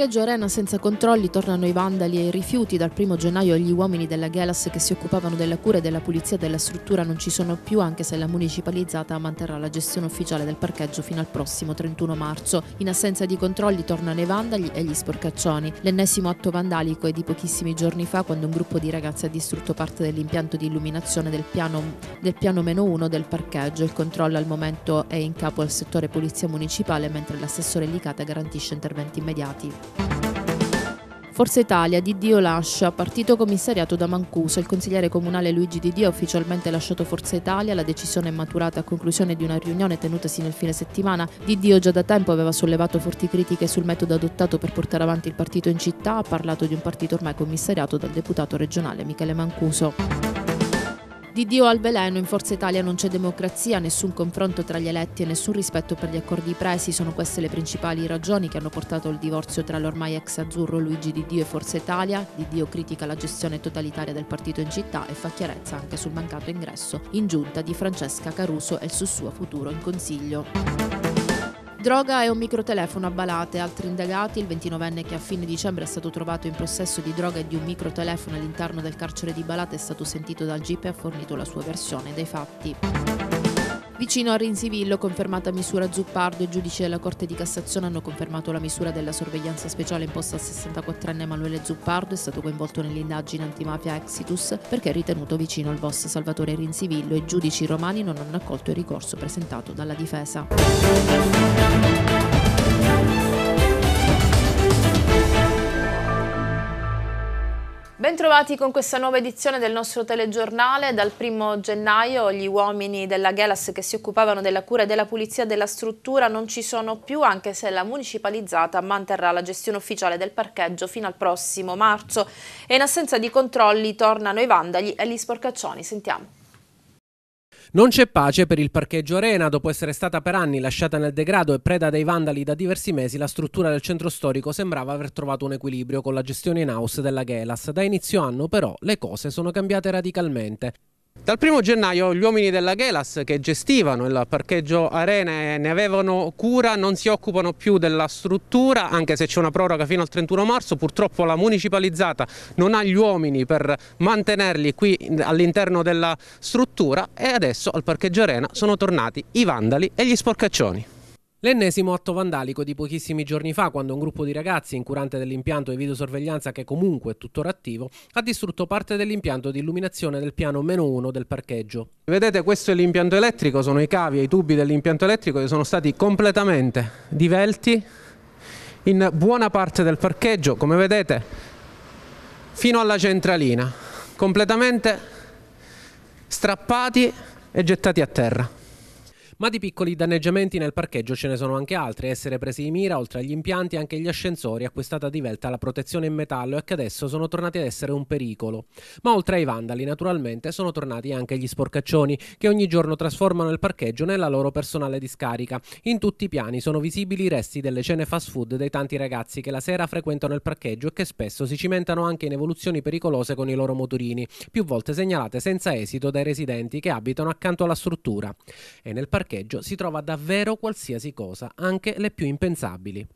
parcheggio Arena senza controlli tornano i vandali e i rifiuti. Dal primo gennaio gli uomini della Gelas che si occupavano della cura e della pulizia della struttura non ci sono più anche se la municipalizzata manterrà la gestione ufficiale del parcheggio fino al prossimo 31 marzo. In assenza di controlli tornano i vandali e gli sporcaccioni. L'ennesimo atto vandalico è di pochissimi giorni fa quando un gruppo di ragazzi ha distrutto parte dell'impianto di illuminazione del piano, del piano meno 1 del parcheggio. Il controllo al momento è in capo al settore polizia municipale mentre l'assessore Licata garantisce interventi immediati. Forza Italia, Didio lascia, partito commissariato da Mancuso. Il consigliere comunale Luigi Didio ha ufficialmente lasciato Forza Italia. La decisione è maturata a conclusione di una riunione tenutasi nel fine settimana. Didio già da tempo aveva sollevato forti critiche sul metodo adottato per portare avanti il partito in città. Ha parlato di un partito ormai commissariato dal deputato regionale Michele Mancuso. Di Dio al veleno, in Forza Italia non c'è democrazia, nessun confronto tra gli eletti e nessun rispetto per gli accordi presi. Sono queste le principali ragioni che hanno portato al divorzio tra l'ormai ex azzurro Luigi Di Dio e Forza Italia. Di Dio critica la gestione totalitaria del partito in città e fa chiarezza anche sul mancato ingresso in giunta di Francesca Caruso e sul suo futuro in consiglio. Droga e un microtelefono a balate, altri indagati, il 29enne che a fine dicembre è stato trovato in possesso di droga e di un microtelefono all'interno del carcere di Balate è stato sentito dal GIP e ha fornito la sua versione dei fatti. Vicino a Rinsivillo, confermata misura Zuppardo, i giudici della Corte di Cassazione hanno confermato la misura della sorveglianza speciale imposta al 64enne Emanuele Zuppardo, è stato coinvolto nell'indagine antimafia Exitus perché è ritenuto vicino al boss Salvatore Rinsivillo e i giudici romani non hanno accolto il ricorso presentato dalla difesa. Bentrovati con questa nuova edizione del nostro telegiornale. Dal primo gennaio gli uomini della Gelas che si occupavano della cura e della pulizia della struttura non ci sono più, anche se la municipalizzata manterrà la gestione ufficiale del parcheggio fino al prossimo marzo. E in assenza di controlli tornano i vandali e gli sporcaccioni. Sentiamo. Non c'è pace per il parcheggio Arena. Dopo essere stata per anni lasciata nel degrado e preda dei vandali da diversi mesi, la struttura del centro storico sembrava aver trovato un equilibrio con la gestione in house della Gelas. Da inizio anno, però, le cose sono cambiate radicalmente. Dal 1 gennaio gli uomini della Gelas che gestivano il parcheggio Arena e ne avevano cura non si occupano più della struttura anche se c'è una proroga fino al 31 marzo, purtroppo la municipalizzata non ha gli uomini per mantenerli qui all'interno della struttura e adesso al parcheggio Arena sono tornati i vandali e gli sporcaccioni. L'ennesimo atto vandalico di pochissimi giorni fa, quando un gruppo di ragazzi, incurante dell'impianto di videosorveglianza che comunque è tuttora attivo, ha distrutto parte dell'impianto di illuminazione del piano meno 1 del parcheggio. Vedete, questo è l'impianto elettrico, sono i cavi e i tubi dell'impianto elettrico che sono stati completamente divelti in buona parte del parcheggio, come vedete, fino alla centralina, completamente strappati e gettati a terra. Ma di piccoli danneggiamenti nel parcheggio ce ne sono anche altri. Essere presi di mira, oltre agli impianti, anche gli ascensori, a cui è stata divelta la protezione in metallo e che adesso sono tornati ad essere un pericolo. Ma oltre ai vandali, naturalmente, sono tornati anche gli sporcaccioni, che ogni giorno trasformano il parcheggio nella loro personale discarica. In tutti i piani sono visibili i resti delle cene fast food dei tanti ragazzi che la sera frequentano il parcheggio e che spesso si cimentano anche in evoluzioni pericolose con i loro motorini, più volte segnalate senza esito dai residenti che abitano accanto alla struttura. E nel parcheggio parcheggio si trova davvero qualsiasi cosa, anche le più impensabili.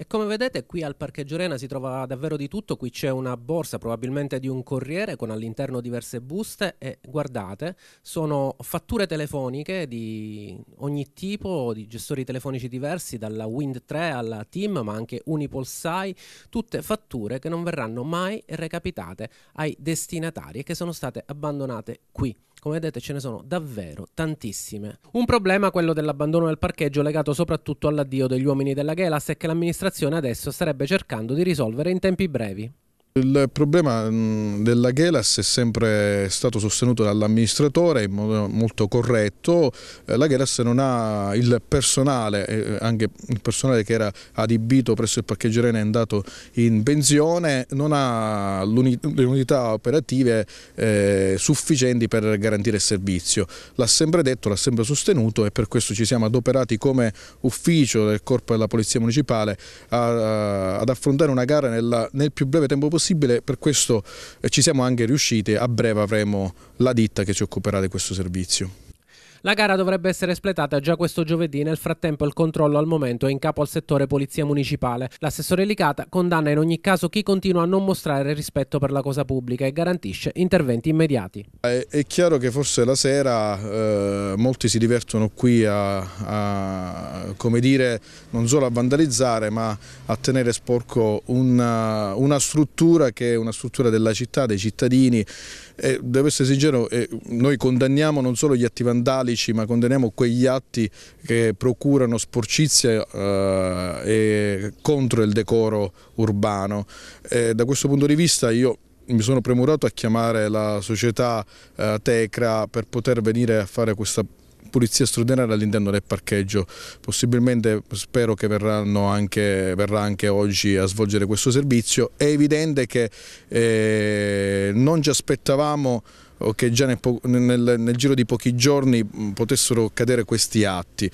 E come vedete qui al parcheggio Arena si trova davvero di tutto, qui c'è una borsa probabilmente di un corriere con all'interno diverse buste e guardate, sono fatture telefoniche di ogni tipo, di gestori telefonici diversi, dalla Wind 3 alla Team ma anche UnipolSai, tutte fatture che non verranno mai recapitate ai destinatari e che sono state abbandonate qui. Come vedete ce ne sono davvero tantissime. Un problema quello dell'abbandono del parcheggio legato soprattutto all'addio degli uomini della Gelas e che l'amministrazione adesso starebbe cercando di risolvere in tempi brevi. Il problema mm, della Gelas è sempre stato sostenuto dall'amministratore in modo molto corretto. Eh, la Gelas non ha il personale, eh, anche il personale che era adibito presso il parcheggio Arena è andato in pensione, non ha le unità operative eh, sufficienti per garantire il servizio. L'ha sempre detto, l'ha sempre sostenuto e per questo ci siamo adoperati come ufficio del Corpo della Polizia Municipale ad affrontare una gara nel più breve tempo possibile possibile, per questo eh, ci siamo anche riusciti, a breve avremo la ditta che ci occuperà di questo servizio. La gara dovrebbe essere espletata già questo giovedì, nel frattempo il controllo al momento è in capo al settore polizia municipale. L'assessore Licata condanna in ogni caso chi continua a non mostrare rispetto per la cosa pubblica e garantisce interventi immediati. È, è chiaro che forse la sera eh, molti si divertono qui a, a, come dire, non solo a vandalizzare ma a tenere sporco una, una struttura che è una struttura della città, dei cittadini eh, devo essere sincero, eh, noi condanniamo non solo gli atti vandalici ma condanniamo quegli atti che procurano sporcizia eh, contro il decoro urbano. Eh, da questo punto di vista io mi sono premurato a chiamare la società eh, Tecra per poter venire a fare questa pulizia straordinaria all'interno del parcheggio, possibilmente spero che anche, verrà anche oggi a svolgere questo servizio, è evidente che eh, non ci aspettavamo o che già nel, nel, nel, giro di pochi giorni mm, potessero cadere questi atti.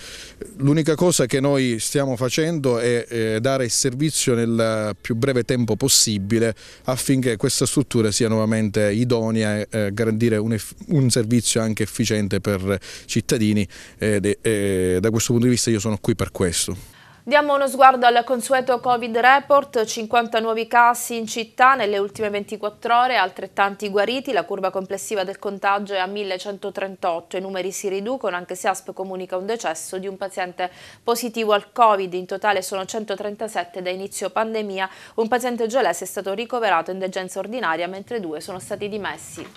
L'unica cosa che noi stiamo facendo è, è dare il servizio nel più breve tempo possibile affinché questa struttura sia nuovamente idonea e eh, garantire un, un, servizio anche efficiente per cittadini eh, eh, da questo punto di vista io sono qui per questo. Diamo uno sguardo al consueto Covid report, 50 nuovi casi in città nelle ultime 24 ore, altrettanti guariti, la curva complessiva del contagio è a 1138, i numeri si riducono anche se ASP comunica un decesso di un paziente positivo al Covid, in totale sono 137 da inizio pandemia, un paziente giolese è stato ricoverato in degenza ordinaria mentre due sono stati dimessi.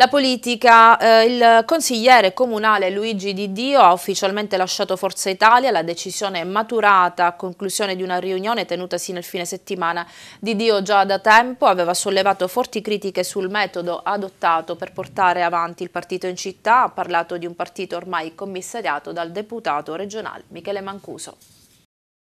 La politica, eh, il consigliere comunale Luigi Di Dio ha ufficialmente lasciato Forza Italia, la decisione è maturata a conclusione di una riunione tenutasi nel fine settimana. Di Dio già da tempo aveva sollevato forti critiche sul metodo adottato per portare avanti il partito in città, ha parlato di un partito ormai commissariato dal deputato regionale Michele Mancuso.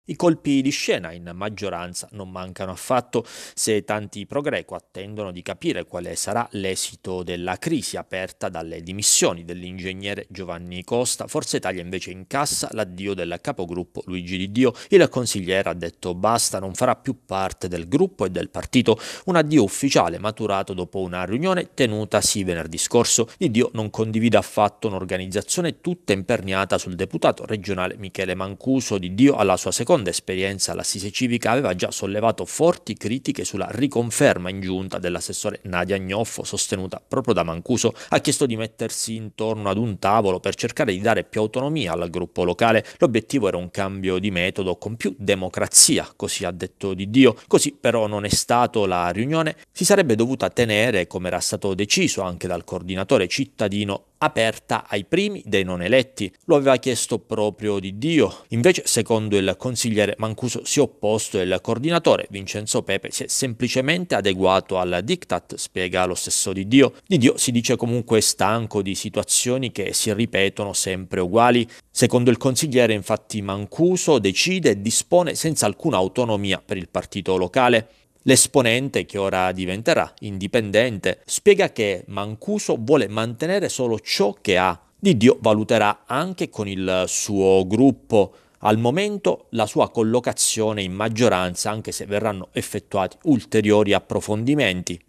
I colpi di scena in maggioranza non mancano affatto se tanti pro-greco attendono di capire quale sarà l'esito della crisi aperta dalle dimissioni dell'ingegnere Giovanni Costa. Forza Italia invece incassa l'addio del capogruppo Luigi Di Dio. Il consigliere ha detto basta, non farà più parte del gruppo e del partito. Un addio ufficiale maturato dopo una riunione tenutasi venerdì scorso. Di Dio non condivide affatto un'organizzazione tutta imperniata sul deputato regionale Michele Mancuso. Di Dio alla sua seconda seconda esperienza l'Assise Civica aveva già sollevato forti critiche sulla riconferma in giunta dell'assessore Nadia Gnoffo, sostenuta proprio da Mancuso, ha chiesto di mettersi intorno ad un tavolo per cercare di dare più autonomia al gruppo locale. L'obiettivo era un cambio di metodo con più democrazia, così ha detto Di Dio. Così però non è stato la riunione. Si sarebbe dovuta tenere, come era stato deciso anche dal coordinatore cittadino, aperta ai primi dei non eletti. Lo aveva chiesto proprio Di Dio. Invece, secondo il Consiglio consigliere Mancuso si è opposto e il coordinatore Vincenzo Pepe si è semplicemente adeguato al diktat, spiega lo stesso Di Dio. Di Dio si dice comunque stanco di situazioni che si ripetono sempre uguali. Secondo il consigliere infatti Mancuso decide e dispone senza alcuna autonomia per il partito locale. L'esponente, che ora diventerà indipendente, spiega che Mancuso vuole mantenere solo ciò che ha. Di Dio valuterà anche con il suo gruppo al momento la sua collocazione in maggioranza anche se verranno effettuati ulteriori approfondimenti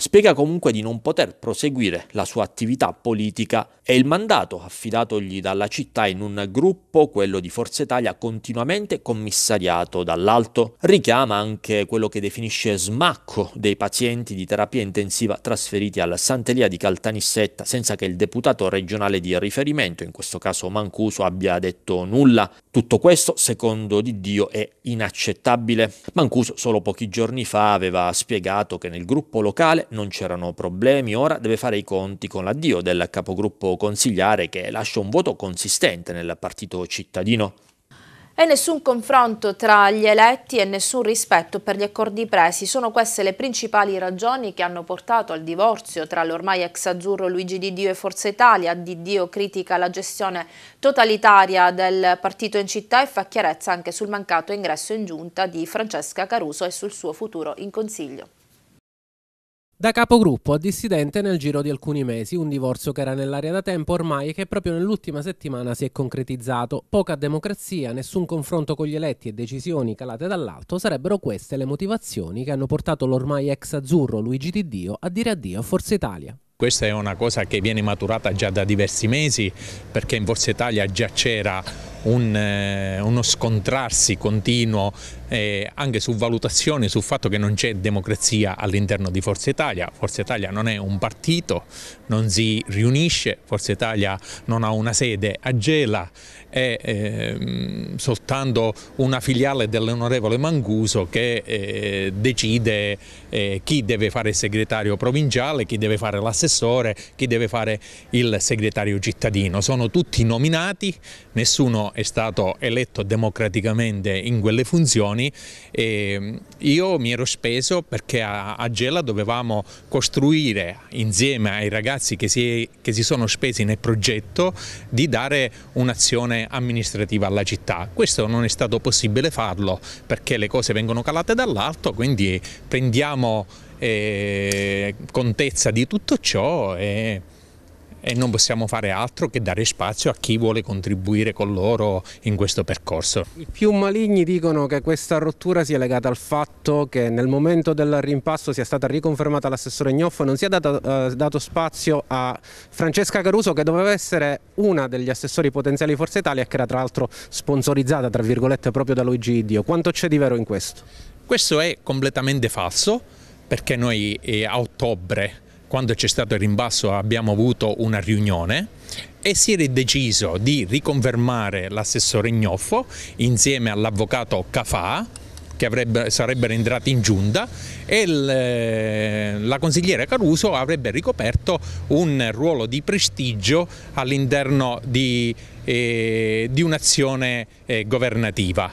Spiega comunque di non poter proseguire la sua attività politica e il mandato affidatogli dalla città in un gruppo, quello di Forza Italia, continuamente commissariato dall'alto. Richiama anche quello che definisce smacco dei pazienti di terapia intensiva trasferiti alla Santelia di Caltanissetta senza che il deputato regionale di riferimento, in questo caso Mancuso, abbia detto nulla. Tutto questo, secondo Di Dio, è inaccettabile. Mancuso solo pochi giorni fa aveva spiegato che nel gruppo locale locale, non c'erano problemi, ora deve fare i conti con l'addio del capogruppo consigliare che lascia un voto consistente nel partito cittadino. E nessun confronto tra gli eletti e nessun rispetto per gli accordi presi. Sono queste le principali ragioni che hanno portato al divorzio tra l'ormai ex azzurro Luigi Di Dio e Forza Italia. Di Dio critica la gestione totalitaria del partito in città e fa chiarezza anche sul mancato ingresso in giunta di Francesca Caruso e sul suo futuro in consiglio. Da capogruppo a dissidente nel giro di alcuni mesi, un divorzio che era nell'aria da tempo ormai e che proprio nell'ultima settimana si è concretizzato. Poca democrazia, nessun confronto con gli eletti e decisioni calate dall'alto sarebbero queste le motivazioni che hanno portato l'ormai ex azzurro Luigi Di Dio a dire addio a Forza Italia. Questa è una cosa che viene maturata già da diversi mesi perché in Forza Italia già c'era un, eh, uno scontrarsi continuo eh, anche su valutazioni sul fatto che non c'è democrazia all'interno di Forza Italia, Forza Italia non è un partito, non si riunisce, Forza Italia non ha una sede a Gela, è eh, soltanto una filiale dell'onorevole Manguso che eh, decide eh, chi deve fare il segretario provinciale, chi deve fare l'assessore, chi deve fare il segretario cittadino, sono tutti nominati, nessuno è stato eletto democraticamente in quelle funzioni e mm, io mi ero speso perché a, Gela dovevamo costruire insieme ai ragazzi che si, che si sono spesi nel progetto di dare un'azione amministrativa alla città. Questo non è stato possibile farlo perché le cose vengono calate dall'alto, quindi prendiamo eh, contezza di tutto ciò e e non possiamo fare altro che dare spazio a chi vuole contribuire con loro in questo percorso. I più maligni dicono che questa rottura sia legata al fatto che nel momento del rimpasto sia stata riconfermata l'assessore Gnoffo e non sia dato, eh, dato spazio a Francesca Caruso che doveva essere una degli assessori potenziali Forza Italia che era tra l'altro sponsorizzata tra virgolette proprio da Luigi Iddio. Quanto c'è di vero in questo? Questo è completamente falso perché noi eh, a ottobre quando c'è stato il rimbasso abbiamo avuto una riunione e si era deciso di riconfermare l'assessore Gnoffo insieme all'avvocato Cafà che avrebbe, sarebbero entrati in giunta e il, eh, la consigliera Caruso avrebbe ricoperto un ruolo di prestigio all'interno di, eh, di un'azione eh, governativa.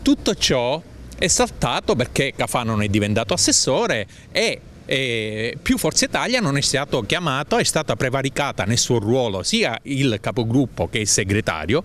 Tutto ciò è saltato perché Cafà non è diventato assessore e eh, più Forza Italia non è stato chiamato, è stata prevaricata nel suo ruolo sia il capogruppo che il segretario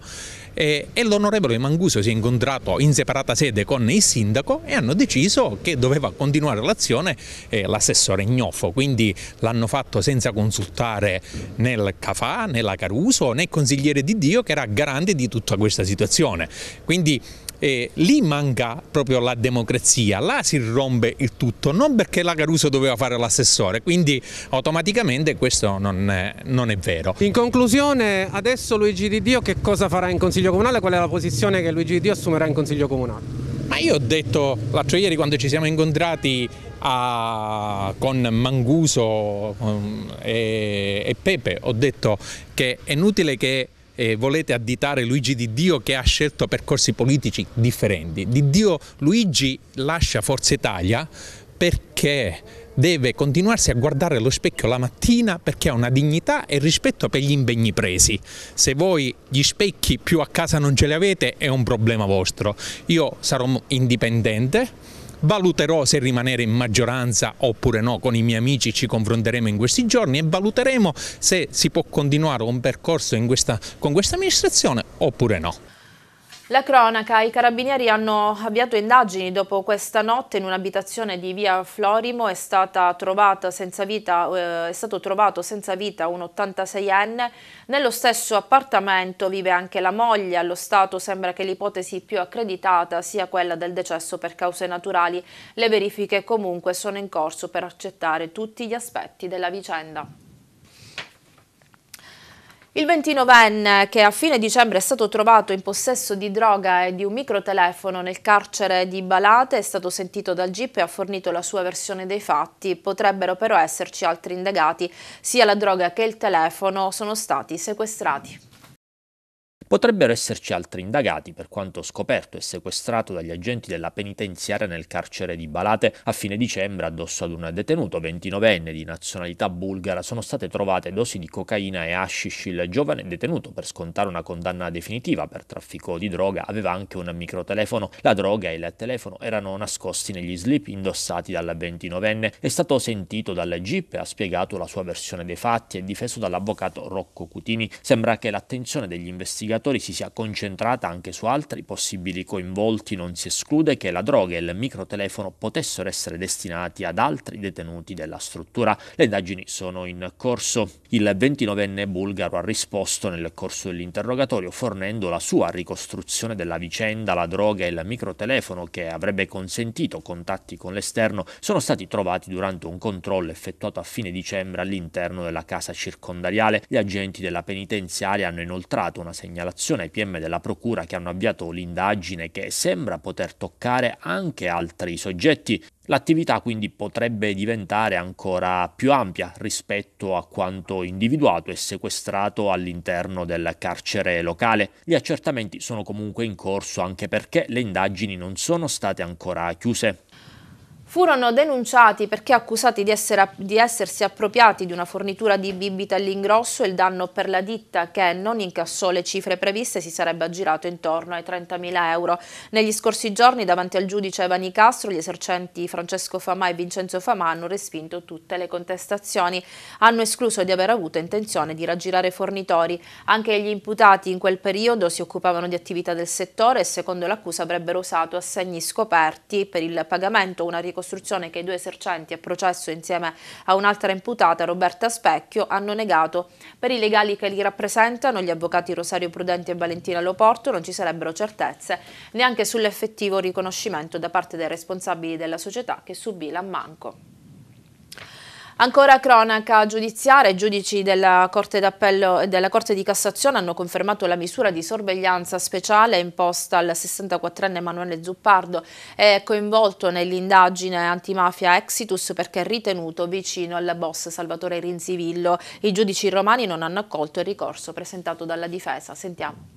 eh, e l'onorevole Manguso si è incontrato in separata sede con il sindaco e hanno deciso che doveva continuare l'azione eh, l'assessore Ignoffo, quindi l'hanno fatto senza consultare né il CAFA, né la Caruso, né il consigliere di Dio che era garante di tutta questa situazione. Quindi eh, lì manca proprio la democrazia, là si rompe il tutto, non perché la Caruso doveva fare l'assessore, quindi automaticamente questo non è, non è vero. In conclusione, adesso Luigi Di Dio che cosa farà in Consiglio Comunale? Qual è la posizione che Luigi Di Dio assumerà in Consiglio Comunale? Ma io ho detto l'altro ieri quando ci siamo incontrati a, con Manguso um, e, e Pepe, ho detto che è inutile che eh, volete additare Luigi Di Dio che ha scelto percorsi politici differenti. Di Dio Luigi lascia Forza Italia perché deve continuarsi a guardare allo specchio la mattina perché ha una dignità e rispetto per gli impegni presi. Se voi gli specchi più a casa non ce li avete è un problema vostro. Io sarò indipendente valuterò se rimanere in maggioranza oppure no, con i miei amici ci confronteremo in questi giorni e valuteremo se si può continuare un percorso questa, con questa amministrazione oppure no. La cronaca, i carabinieri hanno avviato indagini dopo questa notte in un'abitazione di via Florimo è, vita, eh, è, stato trovato senza vita un 86enne, nello stesso appartamento vive anche la moglie, allo Stato sembra che l'ipotesi più accreditata sia quella del decesso per cause naturali, le verifiche comunque sono in corso per accettare tutti gli aspetti della vicenda. Il 29enne, che a fine dicembre è stato trovato in possesso di droga e di un microtelefono nel carcere di Balate, è stato sentito dal GIP e ha fornito la sua versione dei fatti. Potrebbero però esserci altri indagati. Sia la droga che il telefono sono stati sequestrati. Potrebbero esserci altri indagati, per quanto scoperto e sequestrato dagli agenti della penitenziaria nel carcere di Balate a fine dicembre addosso ad un detenuto 29enne di nazionalità bulgara sono state trovate dosi di cocaina e hashish. Il giovane detenuto per scontare una condanna definitiva per traffico di droga aveva anche un microtelefono. La droga e il telefono erano nascosti negli slip indossati dal 29enne. È stato sentito dal GIP e ha spiegato la sua versione dei fatti e difeso dall'avvocato Rocco Cutini. Sembra che l'attenzione degli investigatori investigatori si sia concentrata anche su altri possibili coinvolti, non si esclude che la droga e il microtelefono potessero essere destinati ad altri detenuti della struttura. Le indagini sono in corso. Il 29enne bulgaro ha risposto nel corso dell'interrogatorio fornendo la sua ricostruzione della vicenda. La droga e il microtelefono che avrebbe consentito contatti con l'esterno sono stati trovati durante un controllo effettuato a fine dicembre all'interno della casa circondariale. Gli agenti della penitenziaria hanno inoltrato una segnalazione segnalazione ai PM della Procura che hanno avviato l'indagine che sembra poter toccare anche altri soggetti. L'attività quindi potrebbe diventare ancora più ampia rispetto a quanto individuato e sequestrato all'interno del carcere locale. Gli accertamenti sono comunque in corso anche perché le indagini non sono state ancora chiuse furono denunciati perché accusati di, essere, di, essersi appropriati di una fornitura di bibita all'ingrosso e il danno per la ditta che non incassò le cifre previste si sarebbe aggirato intorno ai 30.000 euro. Negli scorsi giorni davanti al giudice Evani Castro gli esercenti Francesco Famà e Vincenzo Famà hanno respinto tutte le contestazioni, hanno escluso di aver avuto intenzione di raggirare fornitori. Anche gli imputati in quel periodo si occupavano di attività del settore e secondo l'accusa avrebbero usato assegni scoperti per il pagamento una ricostruzione costruzione che i due esercenti a processo insieme a un'altra imputata, Roberta Specchio, hanno negato. Per i legali che li rappresentano, gli avvocati Rosario Prudenti e Valentina Loporto, non ci sarebbero certezze neanche sull'effettivo riconoscimento da parte dei responsabili della società che subì l'ammanco. Ancora cronaca giudiziaria, i giudici della Corte d'Appello e della Corte di Cassazione hanno confermato la misura di sorveglianza speciale imposta al 64enne Emanuele Zuppardo, è coinvolto nell'indagine antimafia Exitus perché è ritenuto vicino al boss Salvatore Rinzivillo. I giudici romani non hanno accolto il ricorso presentato dalla difesa. Sentiamo.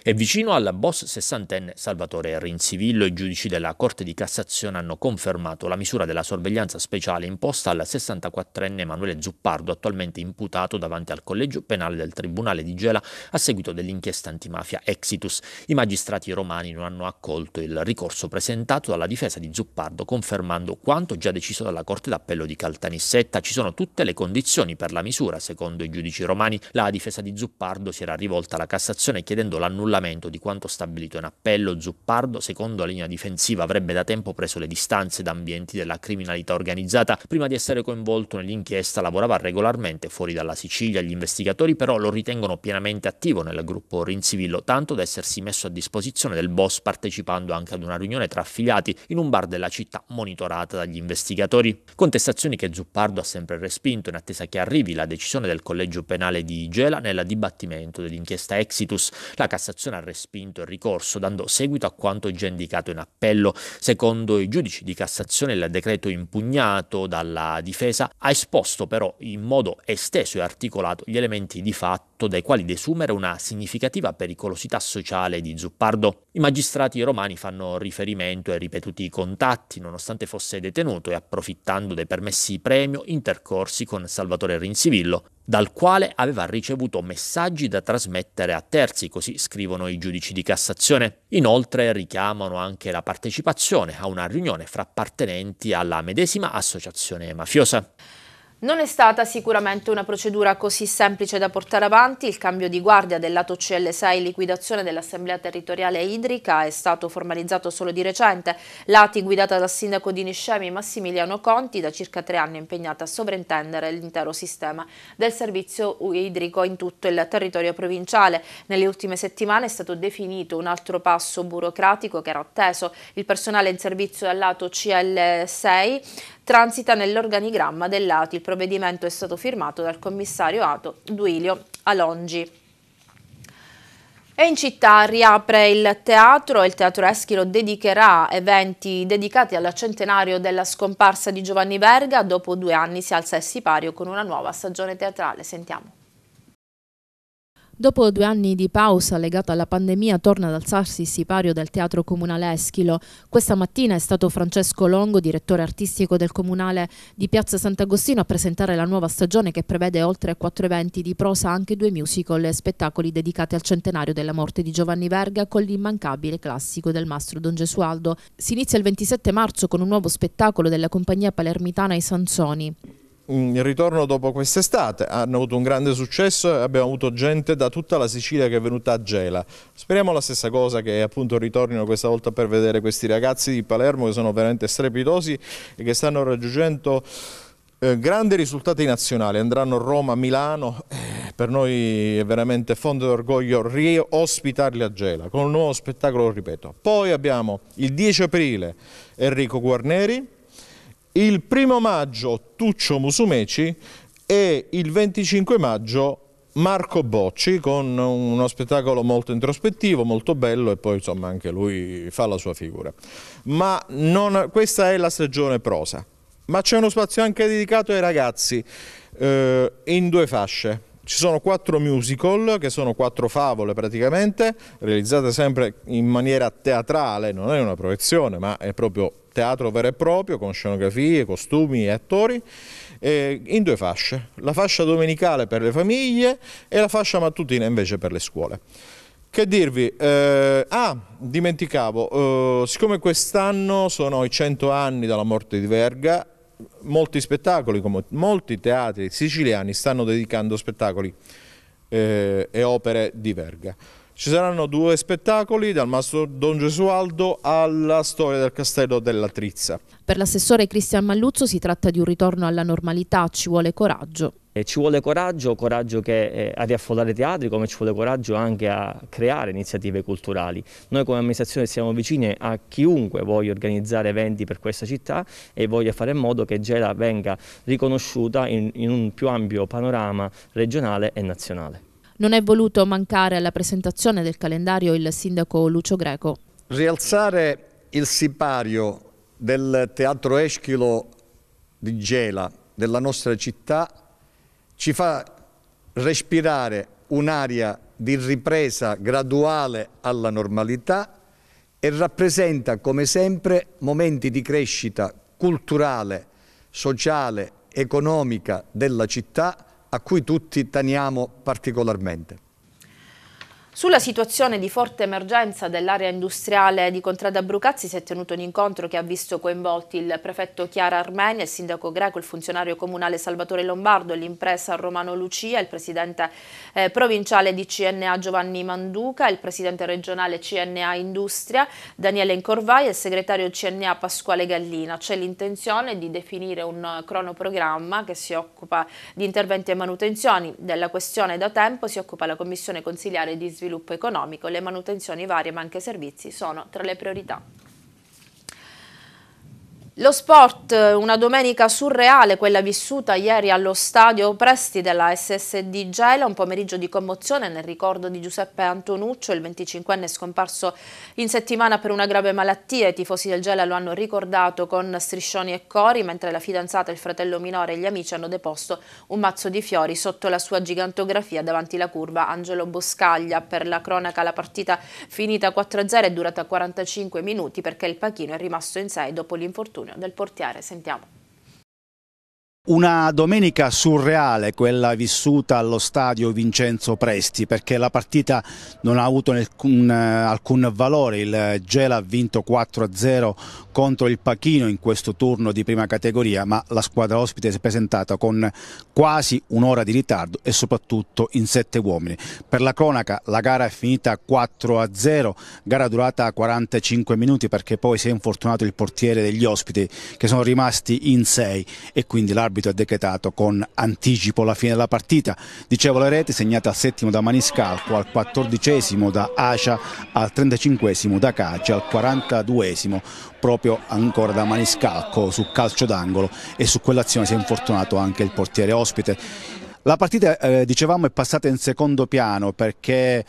È vicino al boss sessantenne Salvatore Rinzivillo. I giudici della Corte di Cassazione hanno confermato la misura della sorveglianza speciale imposta al 64enne Emanuele Zuppardo, attualmente imputato davanti al collegio penale del Tribunale di Gela a seguito dell'inchiesta antimafia Exitus. I magistrati romani non hanno accolto il ricorso presentato dalla difesa di Zuppardo, confermando quanto già deciso dalla Corte d'Appello di Caltanissetta. Ci sono tutte le condizioni per la misura, secondo i giudici romani. La difesa di Zuppardo si era rivolta alla Cassazione chiedendo l'annullamento annullamento di quanto stabilito in appello, Zuppardo, secondo la linea difensiva, avrebbe da tempo preso le distanze da ambienti della criminalità organizzata. Prima di essere coinvolto nell'inchiesta lavorava regolarmente fuori dalla Sicilia. Gli investigatori però lo ritengono pienamente attivo nel gruppo Rinzivillo, tanto da essersi messo a disposizione del boss partecipando anche ad una riunione tra affiliati in un bar della città monitorata dagli investigatori. Contestazioni che Zuppardo ha sempre respinto in attesa che arrivi la decisione del collegio penale di Igela nel dibattimento dell'inchiesta Exitus. La Cassazione Cassazione ha respinto il ricorso, dando seguito a quanto già indicato in appello. Secondo i giudici di Cassazione il decreto impugnato dalla difesa ha esposto però in modo esteso e articolato gli elementi di fatto fatto dai quali desumere una significativa pericolosità sociale di Zuppardo. I magistrati romani fanno riferimento ai ripetuti contatti nonostante fosse detenuto e approfittando dei permessi premio intercorsi con Salvatore Rinsivillo, dal quale aveva ricevuto messaggi da trasmettere a terzi, così scrivono i giudici di Cassazione. Inoltre richiamano anche la partecipazione a una riunione fra appartenenti alla medesima associazione mafiosa. Non è stata sicuramente una procedura così semplice da portare avanti, il cambio di guardia del lato CL6 liquidazione dell'Assemblea Territoriale Idrica è stato formalizzato solo di recente, l'ATI guidata dal sindaco di Niscemi Massimiliano Conti da circa tre anni impegnata a sovrintendere l'intero sistema del servizio idrico in tutto il territorio provinciale. Nelle ultime settimane è stato definito un altro passo burocratico che era atteso, il personale in servizio al lato CL6 transita nell'organigramma del dell'ATI provvedimento è stato firmato dal commissario Ato Duilio Alongi. E in città riapre il teatro il Teatro Eschilo dedicherà eventi dedicati al centenario della scomparsa di Giovanni Verga. Dopo due anni si alza il sipario con una nuova stagione teatrale. Sentiamo. Dopo due anni di pausa legata alla pandemia torna ad alzarsi il sipario del Teatro Comunale Eschilo. Questa mattina è stato Francesco Longo, direttore artistico del Comunale di Piazza Sant'Agostino, a presentare la nuova stagione che prevede oltre quattro eventi di prosa, anche due musical e spettacoli dedicati al centenario della morte di Giovanni Verga con l'immancabile classico del mastro Don Gesualdo. Si inizia il 27 marzo con un nuovo spettacolo della compagnia palermitana I Sansoni il ritorno dopo quest'estate, hanno avuto un grande successo e abbiamo avuto gente da tutta la Sicilia che è venuta a Gela. Speriamo la stessa cosa che appunto ritornino questa volta per vedere questi ragazzi di Palermo che sono veramente strepitosi e che stanno raggiungendo eh, grandi risultati nazionali. Andranno a Roma, a Milano, eh, per noi è veramente fondo d'orgoglio riospitarli a Gela con un nuovo spettacolo, ripeto. Poi abbiamo il 10 aprile Enrico Guarneri il primo maggio Tuccio Musumeci e il 25 maggio Marco Bocci con uno spettacolo molto introspettivo, molto bello e poi insomma anche lui fa la sua figura. Ma non, questa è la stagione prosa, ma c'è uno spazio anche dedicato ai ragazzi eh, in due fasce. Ci sono quattro musical, che sono quattro favole praticamente, realizzate sempre in maniera teatrale, non è una proiezione ma è proprio teatro vero e proprio con scenografie, costumi e attori eh, in due fasce, la fascia domenicale per le famiglie e la fascia mattutina invece per le scuole. Che dirvi? Eh, ah, dimenticavo, eh, siccome quest'anno sono i 100 anni dalla morte di Verga, molti spettacoli, come molti teatri siciliani, stanno dedicando spettacoli eh, e opere di Verga. Ci saranno due spettacoli, dal mastro Don Gesualdo alla storia del castello della Trizza. Per l'assessore Cristian Malluzzo si tratta di un ritorno alla normalità, ci vuole coraggio. Ci vuole coraggio, coraggio che, eh, a riaffollare teatri, come ci vuole coraggio anche a creare iniziative culturali. Noi come amministrazione siamo vicini a chiunque voglia organizzare eventi per questa città e voglia fare in modo che Gela venga riconosciuta in, in un più ampio panorama regionale e nazionale. Non è voluto mancare alla presentazione del calendario il sindaco Lucio Greco. Rialzare il sipario del teatro Eschilo di Gela, della nostra città, ci fa respirare un'aria di ripresa graduale alla normalità e rappresenta come sempre momenti di crescita culturale, sociale, economica della città a cui tutti teniamo particolarmente. Sulla situazione di forte emergenza dell'area industriale di Contrada Brucazzi si è tenuto un incontro che ha visto coinvolti il prefetto Chiara Armenia, il sindaco greco, il funzionario comunale Salvatore Lombardo, l'impresa Romano Lucia, il presidente eh, provinciale di CNA Giovanni Manduca, il presidente regionale CNA Industria Daniele Incorvai e il segretario CNA Pasquale Gallina. C'è l'intenzione di definire un cronoprogramma che si occupa di interventi e manutenzioni. Della questione da tempo si occupa la Commissione Consigliare di Sviluppo sviluppo economico, le manutenzioni varie ma anche servizi sono tra le priorità. Lo sport, una domenica surreale, quella vissuta ieri allo stadio Presti della SSD Gela, un pomeriggio di commozione nel ricordo di Giuseppe Antonuccio, il 25enne scomparso in settimana per una grave malattia. I tifosi del Gela lo hanno ricordato con striscioni e cori, mentre la fidanzata, il fratello minore e gli amici hanno deposto un mazzo di fiori sotto la sua gigantografia davanti la curva Angelo Boscaglia. Per la cronaca la partita finita 4-0 è durata 45 minuti perché il Pachino è rimasto in 6 dopo l'infortunio infortunio del portiere. Sentiamo. Una domenica surreale quella vissuta allo stadio Vincenzo Presti perché la partita non ha avuto alcun, alcun valore, il Gela ha vinto 4-0 contro il Pachino in questo turno di prima categoria ma la squadra ospite si è presentata con quasi un'ora di ritardo e soprattutto in sette uomini. Per la cronaca la gara è finita 4-0, gara durata 45 minuti perché poi si è infortunato il portiere degli ospiti che sono rimasti in 6 e quindi l'arbitro subito è decretato con anticipo la fine della partita. Dicevo la rete segnata al settimo da Maniscalco, al quattordicesimo da Acia, al trentacinquesimo da Caccia, al quarantaduesimo proprio ancora da Maniscalco su calcio d'angolo e su quell'azione si è infortunato anche il portiere ospite. La partita, eh, dicevamo, è passata in secondo piano perché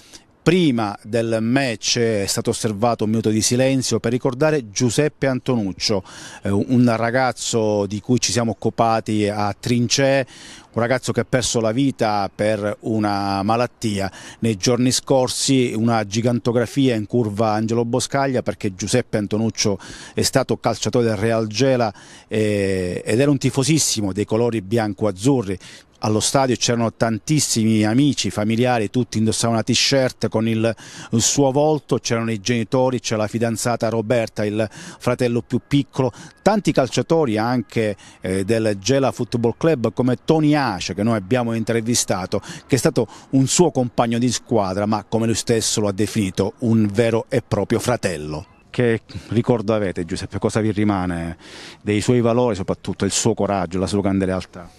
prima del match è stato osservato un minuto di silenzio per ricordare Giuseppe Antonuccio, eh, un ragazzo di cui ci siamo occupati a Trincè, un ragazzo che ha perso la vita per una malattia. Nei giorni scorsi una gigantografia in curva Angelo Boscaglia perché Giuseppe Antonuccio è stato calciatore del Real Gela eh, ed era un tifosissimo dei colori bianco-azzurri allo stadio c'erano tantissimi amici, familiari, tutti indossavano una t-shirt con il, il, suo volto, c'erano i genitori, c'era la fidanzata Roberta, il fratello più piccolo, tanti calciatori anche eh, del Gela Football Club come Tony Ace che noi abbiamo intervistato, che è stato un suo compagno di squadra, ma come lui stesso lo ha definito, un vero e proprio fratello. Che ricordo avete Giuseppe? Cosa vi rimane dei suoi valori, soprattutto il suo coraggio, la sua grande lealtà?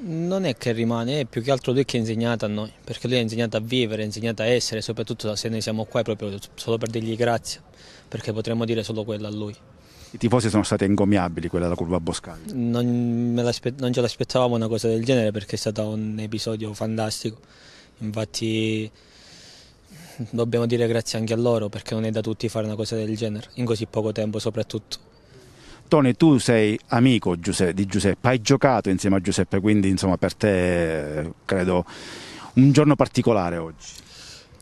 Non è che rimane, è più che altro lui che ha insegnato a noi, perché lui ha insegnato a vivere, ha insegnato a essere, soprattutto se noi siamo qua è proprio solo per dirgli grazie, perché potremmo dire solo quello a lui. I tifosi sono stati ingommiabili, quella della curva Boscaglia. Non, non, ce l'aspettavamo una cosa del genere perché è stato un episodio fantastico. Infatti dobbiamo dire grazie anche a loro perché non è da tutti fare una cosa del genere, in così poco tempo soprattutto. Tony, tu sei amico di Giuseppe, hai giocato insieme a Giuseppe, quindi insomma per te credo un giorno particolare oggi.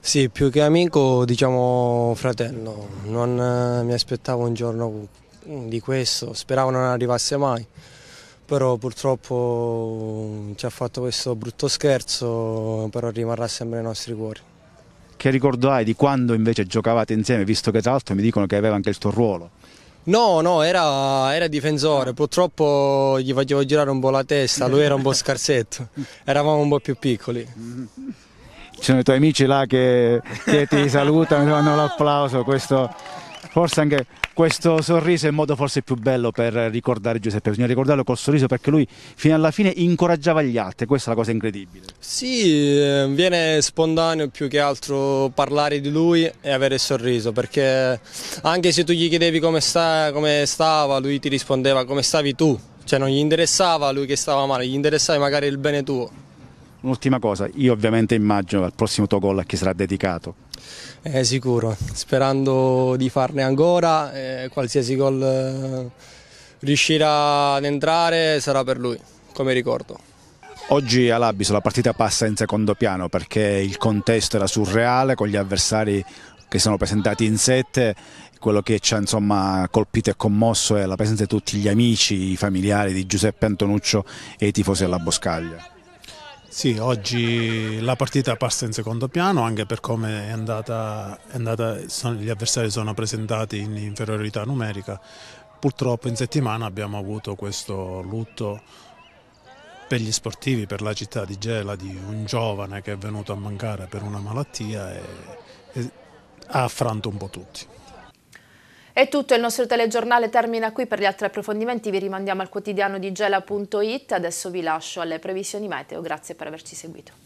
Sì, più che amico diciamo fratello, non eh, mi aspettavo un giorno di questo, speravo non arrivasse mai, però purtroppo mm, ci ha fatto questo brutto scherzo, però rimarrà sempre nei nostri cuori. Che ricordo hai di quando invece giocavate insieme, visto che tra l'altro mi dicono che aveva anche il tuo ruolo? No, no, era, era difensore, purtroppo gli facevo girare un po' la testa, lui era un po' scarsetto, eravamo un po' più piccoli. Ci sono i tuoi amici là che, che ti salutano, ti fanno l'applauso, questo forse anche questo sorriso è il modo forse più bello per ricordare Giuseppe, bisogna ricordarlo col sorriso perché lui fino alla fine incoraggiava gli altri, questa è la cosa incredibile. Sì, ehm, viene spontaneo più che altro parlare di lui e avere il sorriso perché anche se tu gli chiedevi come, sta, come stava, lui ti rispondeva come stavi tu, cioè non gli interessava lui che stava male, gli interessava magari il bene tuo. Un'ultima cosa, io ovviamente immagino il prossimo tuo gol a chi sarà dedicato. Eh, sicuro, sperando di farne ancora, eh, qualsiasi gol eh, riuscirà ad entrare sarà per lui, come ricordo. Oggi all'Abiso la partita passa in secondo piano perché il contesto era surreale con gli avversari che sono presentati in sette quello che ci ha insomma, colpito e commosso è la presenza di tutti gli amici, i familiari di Giuseppe Antonuccio e i tifosi alla Boscaglia. Sì, oggi la partita passa in secondo piano anche per come è andata, è andata gli avversari sono presentati in inferiorità numerica. Purtroppo in settimana abbiamo avuto questo lutto per gli sportivi, per la città di Gela, di un giovane che è venuto a mancare per una malattia e, e ha affranto un po' tutti. È tutto, il nostro telegiornale termina qui, per gli altri approfondimenti vi rimandiamo al quotidiano di gela.it, adesso vi lascio alle previsioni meteo, grazie per averci seguito.